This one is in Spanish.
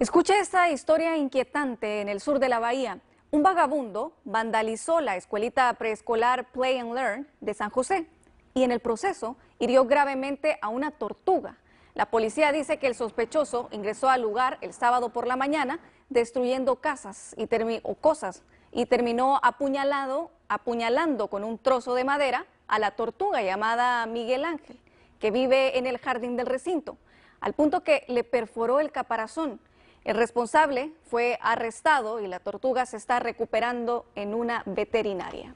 Escuche esta historia inquietante en el sur de la bahía. Un vagabundo vandalizó la escuelita preescolar Play and Learn de San José y en el proceso hirió gravemente a una tortuga. La policía dice que el sospechoso ingresó al lugar el sábado por la mañana destruyendo casas y o cosas y terminó apuñalado, apuñalando con un trozo de madera a la tortuga llamada Miguel Ángel, que vive en el jardín del recinto, al punto que le perforó el caparazón. El responsable fue arrestado y la tortuga se está recuperando en una veterinaria.